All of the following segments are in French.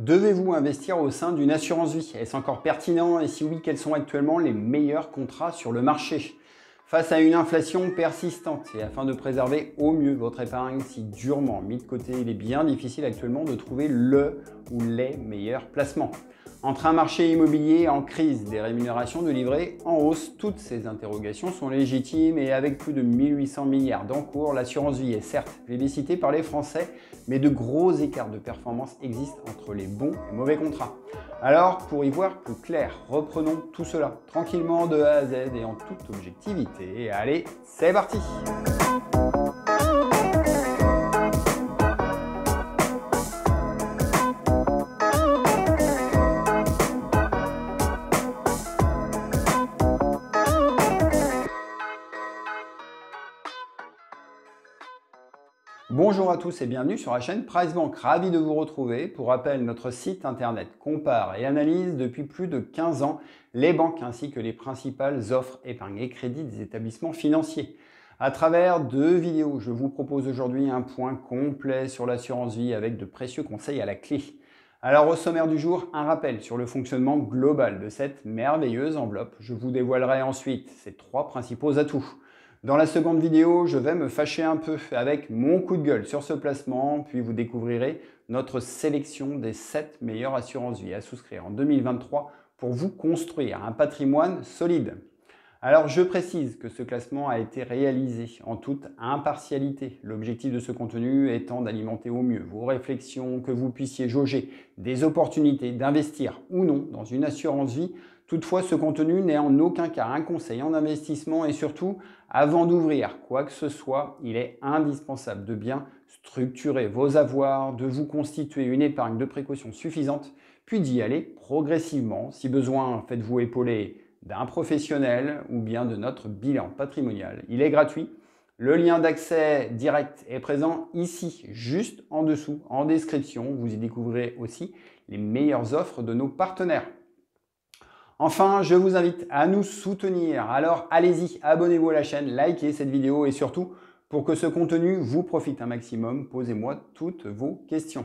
Devez-vous investir au sein d'une assurance vie Est-ce encore pertinent Et si oui, quels sont actuellement les meilleurs contrats sur le marché Face à une inflation persistante et afin de préserver au mieux votre épargne si durement mis de côté, il est bien difficile actuellement de trouver le ou les meilleurs placements. Entre un marché immobilier en crise, des rémunérations de livret en hausse, toutes ces interrogations sont légitimes et avec plus de 1800 milliards d'encours, l'assurance vie est certes félicitée par les Français, mais de gros écarts de performance existent entre les bons et mauvais contrats. Alors, pour y voir plus clair, reprenons tout cela tranquillement de A à Z et en toute objectivité. Allez, c'est parti! Bonjour à tous et bienvenue sur la chaîne PriceBank. Ravi de vous retrouver. Pour rappel, notre site internet compare et analyse depuis plus de 15 ans les banques ainsi que les principales offres épargne et crédit des établissements financiers. À travers deux vidéos, je vous propose aujourd'hui un point complet sur l'assurance vie avec de précieux conseils à la clé. Alors au sommaire du jour, un rappel sur le fonctionnement global de cette merveilleuse enveloppe. Je vous dévoilerai ensuite ses trois principaux atouts. Dans la seconde vidéo, je vais me fâcher un peu avec mon coup de gueule sur ce placement, puis vous découvrirez notre sélection des 7 meilleures assurances vie à souscrire en 2023 pour vous construire un patrimoine solide. Alors je précise que ce classement a été réalisé en toute impartialité, l'objectif de ce contenu étant d'alimenter au mieux vos réflexions, que vous puissiez jauger des opportunités d'investir ou non dans une assurance vie Toutefois, ce contenu n'est en aucun cas un conseil en investissement et surtout, avant d'ouvrir quoi que ce soit, il est indispensable de bien structurer vos avoirs, de vous constituer une épargne de précaution suffisante, puis d'y aller progressivement. Si besoin, faites-vous épauler d'un professionnel ou bien de notre bilan patrimonial. Il est gratuit. Le lien d'accès direct est présent ici, juste en dessous, en description. Vous y découvrirez aussi les meilleures offres de nos partenaires. Enfin, je vous invite à nous soutenir. Alors allez-y, abonnez-vous à la chaîne, likez cette vidéo et surtout, pour que ce contenu vous profite un maximum, posez-moi toutes vos questions.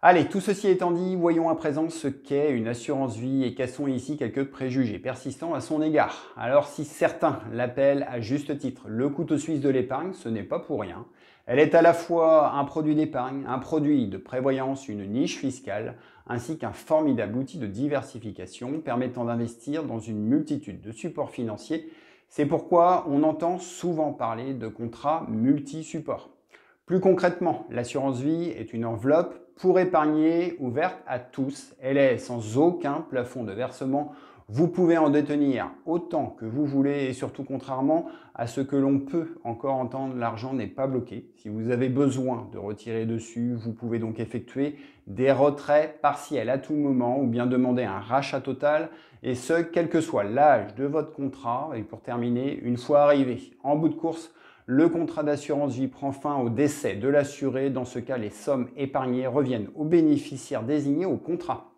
Allez, tout ceci étant dit, voyons à présent ce qu'est une assurance vie et cassons ici quelques préjugés persistants à son égard. Alors si certains l'appellent à juste titre le couteau suisse de l'épargne, ce n'est pas pour rien. Elle est à la fois un produit d'épargne, un produit de prévoyance, une niche fiscale, ainsi qu'un formidable outil de diversification permettant d'investir dans une multitude de supports financiers. C'est pourquoi on entend souvent parler de contrats multi-supports. Plus concrètement, l'assurance vie est une enveloppe pour épargner ouverte à tous. Elle est sans aucun plafond de versement vous pouvez en détenir autant que vous voulez et surtout contrairement à ce que l'on peut encore entendre, l'argent n'est pas bloqué. Si vous avez besoin de retirer dessus, vous pouvez donc effectuer des retraits partiels à tout moment ou bien demander un rachat total et ce, quel que soit l'âge de votre contrat. Et pour terminer, une fois arrivé en bout de course, le contrat d'assurance vie prend fin au décès de l'assuré. Dans ce cas, les sommes épargnées reviennent aux bénéficiaires désignés au contrat.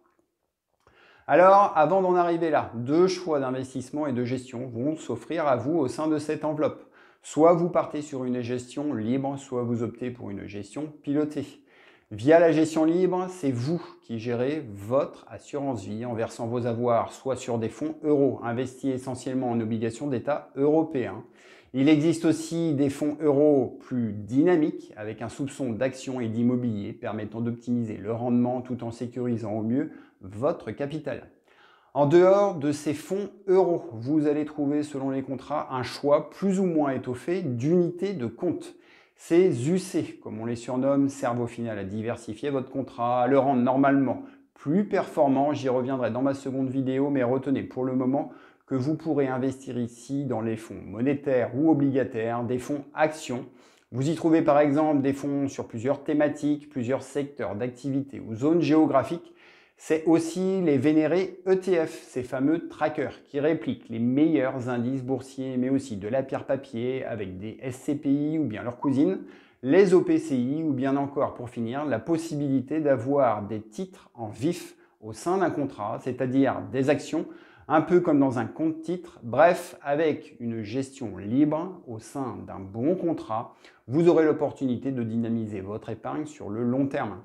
Alors, avant d'en arriver là, deux choix d'investissement et de gestion vont s'offrir à vous au sein de cette enveloppe. Soit vous partez sur une gestion libre, soit vous optez pour une gestion pilotée. Via la gestion libre, c'est vous qui gérez votre assurance vie en versant vos avoirs soit sur des fonds euros investis essentiellement en obligations d'État européens. Il existe aussi des fonds euros plus dynamiques avec un soupçon d'action et d'immobilier permettant d'optimiser le rendement tout en sécurisant au mieux votre capital. En dehors de ces fonds euros, vous allez trouver selon les contrats un choix plus ou moins étoffé d'unités de compte. Ces UC, comme on les surnomme, servent au final à diversifier votre contrat, à le rendre normalement plus performant. J'y reviendrai dans ma seconde vidéo, mais retenez pour le moment que vous pourrez investir ici dans les fonds monétaires ou obligataires, des fonds actions. Vous y trouvez par exemple des fonds sur plusieurs thématiques, plusieurs secteurs d'activité ou zones géographiques c'est aussi les vénérés ETF, ces fameux trackers qui répliquent les meilleurs indices boursiers, mais aussi de la pierre papier avec des SCPI ou bien leurs cousines, les OPCI ou bien encore, pour finir, la possibilité d'avoir des titres en vif au sein d'un contrat, c'est-à-dire des actions, un peu comme dans un compte titre. Bref, avec une gestion libre au sein d'un bon contrat, vous aurez l'opportunité de dynamiser votre épargne sur le long terme.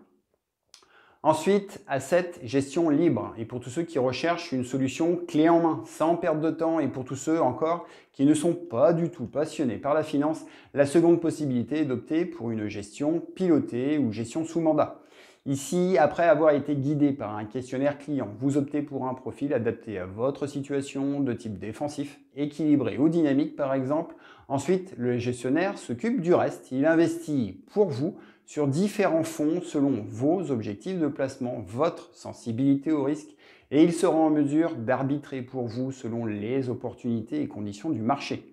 Ensuite, à 7 gestion libre. Et pour tous ceux qui recherchent une solution clé en main, sans perdre de temps, et pour tous ceux encore qui ne sont pas du tout passionnés par la finance, la seconde possibilité est d'opter pour une gestion pilotée ou gestion sous mandat. Ici, après avoir été guidé par un questionnaire client, vous optez pour un profil adapté à votre situation de type défensif, équilibré ou dynamique par exemple. Ensuite, le gestionnaire s'occupe du reste. Il investit pour vous sur différents fonds selon vos objectifs de placement, votre sensibilité au risque, et ils seront en mesure d'arbitrer pour vous selon les opportunités et conditions du marché.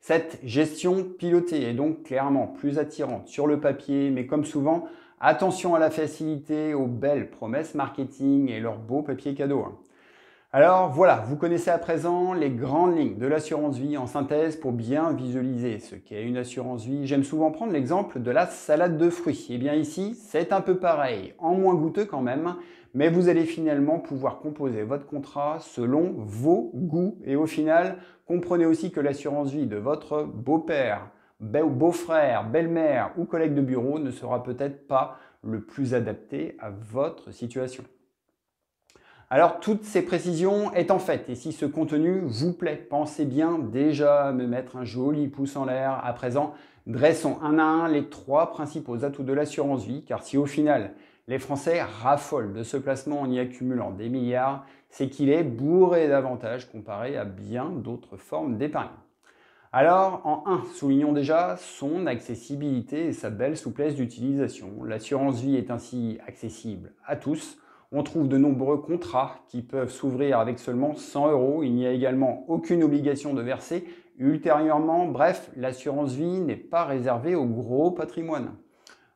Cette gestion pilotée est donc clairement plus attirante sur le papier, mais comme souvent, attention à la facilité, aux belles promesses marketing et leurs beaux papiers cadeaux. Hein. Alors voilà, vous connaissez à présent les grandes lignes de l'assurance vie en synthèse pour bien visualiser ce qu'est une assurance vie. J'aime souvent prendre l'exemple de la salade de fruits. Et eh bien ici, c'est un peu pareil, en moins goûteux quand même, mais vous allez finalement pouvoir composer votre contrat selon vos goûts. Et au final, comprenez aussi que l'assurance vie de votre beau-père, beau-frère, belle-mère ou collègue de bureau ne sera peut-être pas le plus adapté à votre situation. Alors toutes ces précisions étant faites, et si ce contenu vous plaît, pensez bien déjà à me mettre un joli pouce en l'air. À présent, dressons un à un les trois principaux atouts de l'assurance vie, car si au final les Français raffolent de ce placement en y accumulant des milliards, c'est qu'il est bourré d'avantages comparé à bien d'autres formes d'épargne. Alors, en 1, soulignons déjà son accessibilité et sa belle souplesse d'utilisation. L'assurance vie est ainsi accessible à tous on trouve de nombreux contrats qui peuvent s'ouvrir avec seulement 100 euros. Il n'y a également aucune obligation de verser ultérieurement. Bref, l'assurance vie n'est pas réservée au gros patrimoine.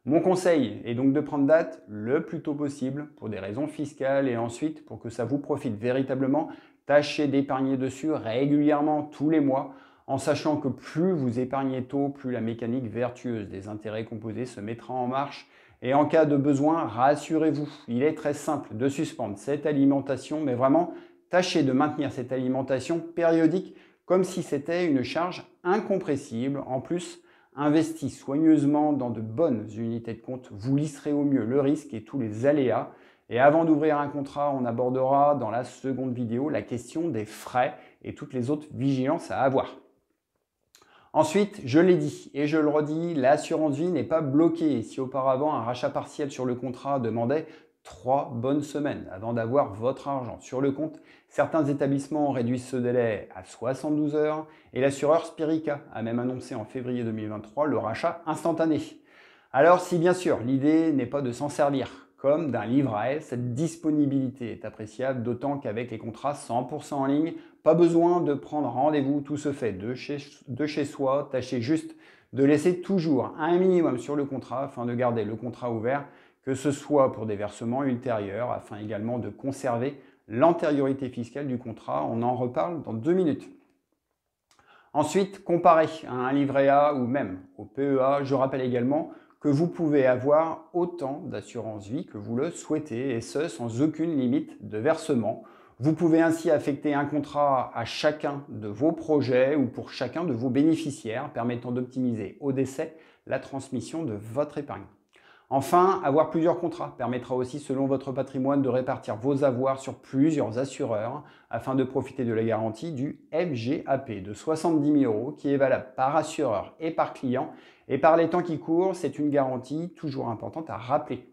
Mon conseil est donc de prendre date le plus tôt possible pour des raisons fiscales et ensuite pour que ça vous profite véritablement. Tâchez d'épargner dessus régulièrement tous les mois en sachant que plus vous épargnez tôt, plus la mécanique vertueuse des intérêts composés se mettra en marche et en cas de besoin, rassurez-vous, il est très simple de suspendre cette alimentation, mais vraiment tâchez de maintenir cette alimentation périodique comme si c'était une charge incompressible. En plus, investissez soigneusement dans de bonnes unités de compte, vous lisserez au mieux le risque et tous les aléas. Et avant d'ouvrir un contrat, on abordera dans la seconde vidéo la question des frais et toutes les autres vigilances à avoir. Ensuite, je l'ai dit et je le redis, l'assurance vie n'est pas bloquée. Si auparavant un rachat partiel sur le contrat demandait trois bonnes semaines avant d'avoir votre argent sur le compte. Certains établissements réduisent ce délai à 72 heures et l'assureur Spirica a même annoncé en février 2023 le rachat instantané. Alors si bien sûr l'idée n'est pas de s'en servir, comme d'un livret, cette disponibilité est appréciable, d'autant qu'avec les contrats 100% en ligne, pas besoin de prendre rendez-vous, tout se fait de chez, de chez soi, tâchez juste de laisser toujours un minimum sur le contrat afin de garder le contrat ouvert, que ce soit pour des versements ultérieurs, afin également de conserver l'antériorité fiscale du contrat. On en reparle dans deux minutes. Ensuite, comparer un livret A ou même au PEA. Je rappelle également que vous pouvez avoir autant d'assurance vie que vous le souhaitez, et ce, sans aucune limite de versement. Vous pouvez ainsi affecter un contrat à chacun de vos projets ou pour chacun de vos bénéficiaires, permettant d'optimiser au décès la transmission de votre épargne. Enfin, avoir plusieurs contrats permettra aussi, selon votre patrimoine, de répartir vos avoirs sur plusieurs assureurs afin de profiter de la garantie du FGAP de 70 000 euros qui est valable par assureur et par client. Et par les temps qui courent, c'est une garantie toujours importante à rappeler.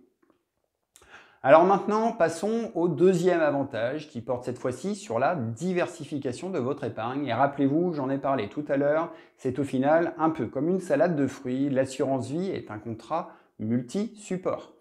Alors maintenant, passons au deuxième avantage qui porte cette fois-ci sur la diversification de votre épargne. Et rappelez-vous, j'en ai parlé tout à l'heure, c'est au final un peu comme une salade de fruits. L'assurance vie est un contrat multi-support.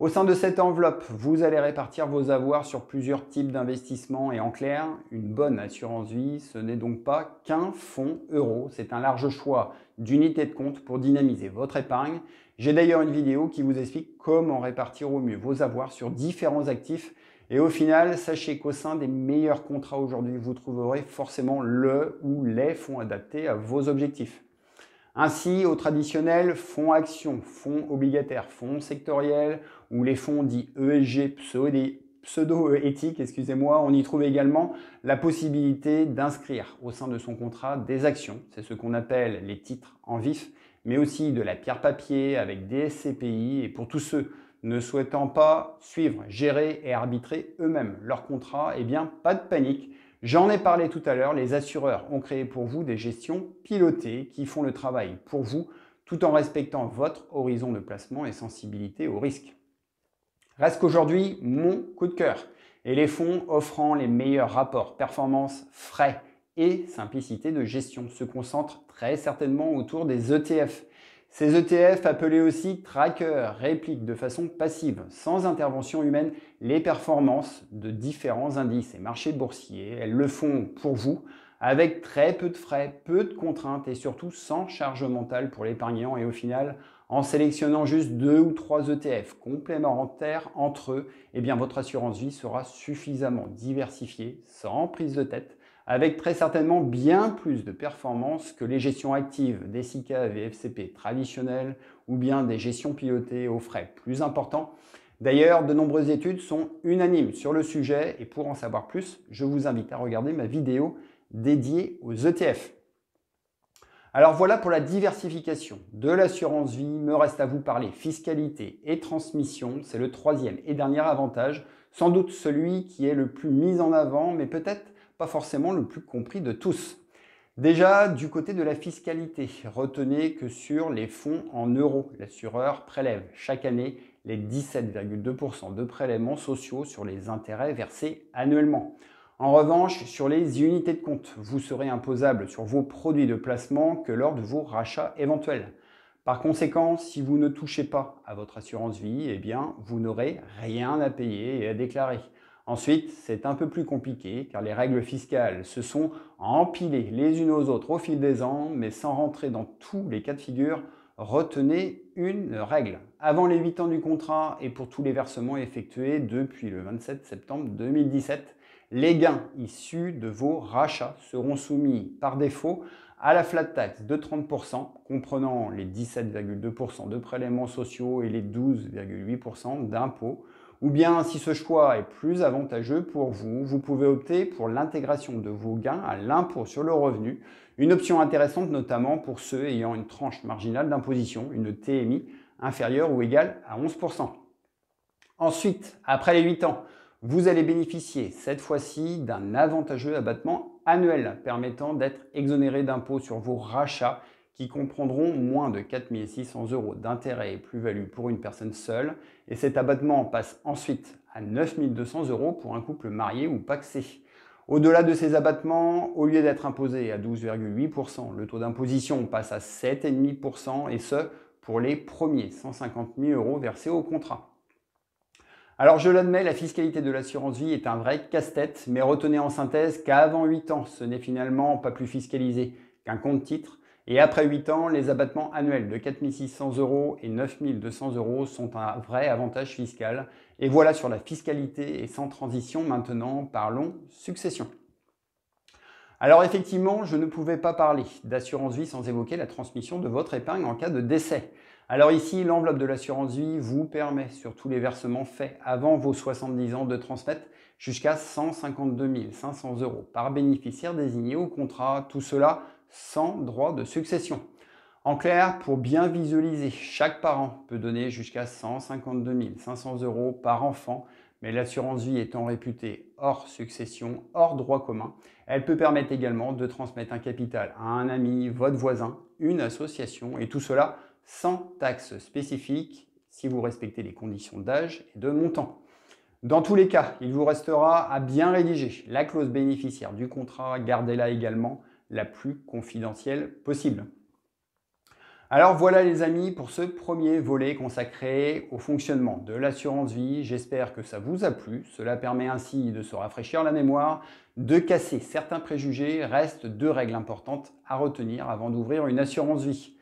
Au sein de cette enveloppe, vous allez répartir vos avoirs sur plusieurs types d'investissements et en clair, une bonne assurance vie, ce n'est donc pas qu'un fonds euro, c'est un large choix d'unités de compte pour dynamiser votre épargne. J'ai d'ailleurs une vidéo qui vous explique comment répartir au mieux vos avoirs sur différents actifs et au final, sachez qu'au sein des meilleurs contrats aujourd'hui, vous trouverez forcément le ou les fonds adaptés à vos objectifs. Ainsi, au traditionnel fonds actions, fonds obligataires, fonds sectoriels ou les fonds dits ESG pseudo-éthiques, excusez-moi, on y trouve également la possibilité d'inscrire au sein de son contrat des actions, c'est ce qu'on appelle les titres en vif, mais aussi de la pierre papier avec des SCPI et pour tous ceux ne souhaitant pas suivre, gérer et arbitrer eux-mêmes leur contrat, eh bien pas de panique, J'en ai parlé tout à l'heure, les assureurs ont créé pour vous des gestions pilotées qui font le travail pour vous tout en respectant votre horizon de placement et sensibilité au risque. Reste qu'aujourd'hui, mon coup de cœur et les fonds offrant les meilleurs rapports performance, frais et simplicité de gestion se concentrent très certainement autour des ETF ces ETF, appelés aussi trackers, répliquent de façon passive, sans intervention humaine, les performances de différents indices et marchés boursiers. Elles le font pour vous, avec très peu de frais, peu de contraintes et surtout sans charge mentale pour l'épargnant. Et au final, en sélectionnant juste deux ou trois ETF complémentaires entre eux, eh bien votre assurance vie sera suffisamment diversifiée, sans prise de tête, avec très certainement bien plus de performances que les gestions actives des SICA et FCP traditionnelles ou bien des gestions pilotées aux frais plus importants. D'ailleurs, de nombreuses études sont unanimes sur le sujet et pour en savoir plus, je vous invite à regarder ma vidéo dédiée aux ETF. Alors voilà pour la diversification de l'assurance vie. Me reste à vous parler fiscalité et transmission. C'est le troisième et dernier avantage, sans doute celui qui est le plus mis en avant, mais peut-être pas forcément le plus compris de tous. Déjà, du côté de la fiscalité, retenez que sur les fonds en euros, l'assureur prélève chaque année les 17,2% de prélèvements sociaux sur les intérêts versés annuellement. En revanche, sur les unités de compte, vous serez imposable sur vos produits de placement que lors de vos rachats éventuels. Par conséquent, si vous ne touchez pas à votre assurance vie, eh bien, vous n'aurez rien à payer et à déclarer. Ensuite, c'est un peu plus compliqué car les règles fiscales se sont empilées les unes aux autres au fil des ans, mais sans rentrer dans tous les cas de figure, retenez une règle. Avant les 8 ans du contrat et pour tous les versements effectués depuis le 27 septembre 2017, les gains issus de vos rachats seront soumis par défaut à la flat tax de 30%, comprenant les 17,2% de prélèvements sociaux et les 12,8% d'impôts ou bien, si ce choix est plus avantageux pour vous, vous pouvez opter pour l'intégration de vos gains à l'impôt sur le revenu, une option intéressante notamment pour ceux ayant une tranche marginale d'imposition, une TMI, inférieure ou égale à 11%. Ensuite, après les 8 ans, vous allez bénéficier cette fois-ci d'un avantageux abattement annuel permettant d'être exonéré d'impôt sur vos rachats qui comprendront moins de 4600 euros d'intérêt et plus-value pour une personne seule, et cet abattement passe ensuite à 9200 euros pour un couple marié ou paxé. Au-delà de ces abattements, au lieu d'être imposé à 12,8%, le taux d'imposition passe à 7,5%, et ce, pour les premiers 150 000 euros versés au contrat. Alors je l'admets, la fiscalité de l'assurance vie est un vrai casse-tête, mais retenez en synthèse qu'avant 8 ans, ce n'est finalement pas plus fiscalisé qu'un compte-titre, et après 8 ans, les abattements annuels de 4600 euros et 9200 euros sont un vrai avantage fiscal. Et voilà sur la fiscalité et sans transition, maintenant parlons succession. Alors effectivement, je ne pouvais pas parler d'assurance vie sans évoquer la transmission de votre épingle en cas de décès. Alors ici, l'enveloppe de l'assurance vie vous permet, sur tous les versements faits avant vos 70 ans, de transmettre jusqu'à 152 500 euros par bénéficiaire désigné au contrat. Tout cela sans droit de succession. En clair, pour bien visualiser, chaque parent peut donner jusqu'à 152 500 euros par enfant, mais l'assurance vie étant réputée hors succession, hors droit commun, elle peut permettre également de transmettre un capital à un ami, votre voisin, une association, et tout cela sans taxes spécifique si vous respectez les conditions d'âge et de montant. Dans tous les cas, il vous restera à bien rédiger la clause bénéficiaire du contrat, gardez-la également, la plus confidentielle possible. Alors voilà les amis pour ce premier volet consacré au fonctionnement de l'assurance vie. J'espère que ça vous a plu. Cela permet ainsi de se rafraîchir la mémoire, de casser certains préjugés. Restent deux règles importantes à retenir avant d'ouvrir une assurance vie.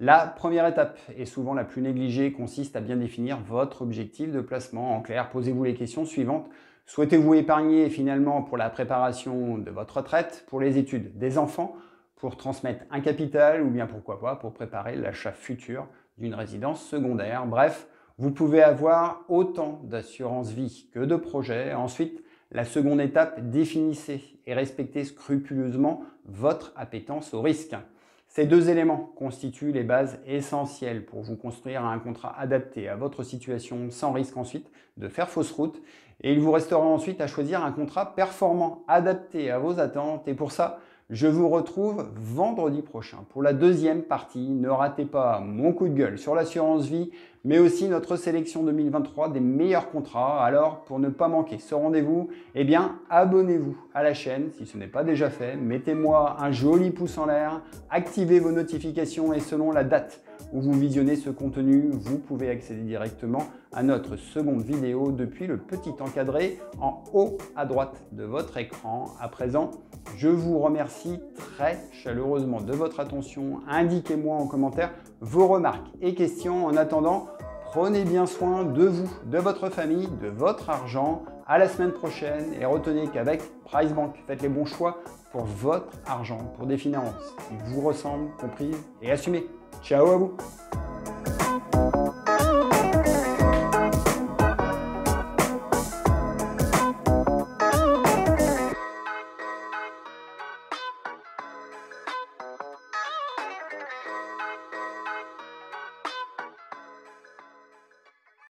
La première étape, et souvent la plus négligée, consiste à bien définir votre objectif de placement. En clair, posez-vous les questions suivantes. Souhaitez-vous épargner finalement pour la préparation de votre retraite, pour les études des enfants, pour transmettre un capital ou bien pourquoi pas pour préparer l'achat futur d'une résidence secondaire Bref, vous pouvez avoir autant d'assurance vie que de projets. Ensuite, la seconde étape, définissez et respectez scrupuleusement votre appétence au risque. Ces deux éléments constituent les bases essentielles pour vous construire un contrat adapté à votre situation sans risque ensuite de faire fausse route. Et il vous restera ensuite à choisir un contrat performant, adapté à vos attentes. Et pour ça, je vous retrouve vendredi prochain pour la deuxième partie. Ne ratez pas mon coup de gueule sur l'assurance vie, mais aussi notre sélection 2023 des meilleurs contrats. Alors, pour ne pas manquer ce rendez-vous, eh bien, abonnez-vous à la chaîne si ce n'est pas déjà fait. Mettez-moi un joli pouce en l'air, activez vos notifications et selon la date où vous visionnez ce contenu, vous pouvez accéder directement à notre seconde vidéo depuis le petit encadré en haut à droite de votre écran. À présent, je vous remercie très chaleureusement de votre attention. Indiquez-moi en commentaire vos remarques et questions. En attendant, prenez bien soin de vous, de votre famille, de votre argent. À la semaine prochaine et retenez qu'avec Price Bank, faites les bons choix pour votre argent, pour des finances qui vous ressemblent, comprises et assumées. Ciao à vous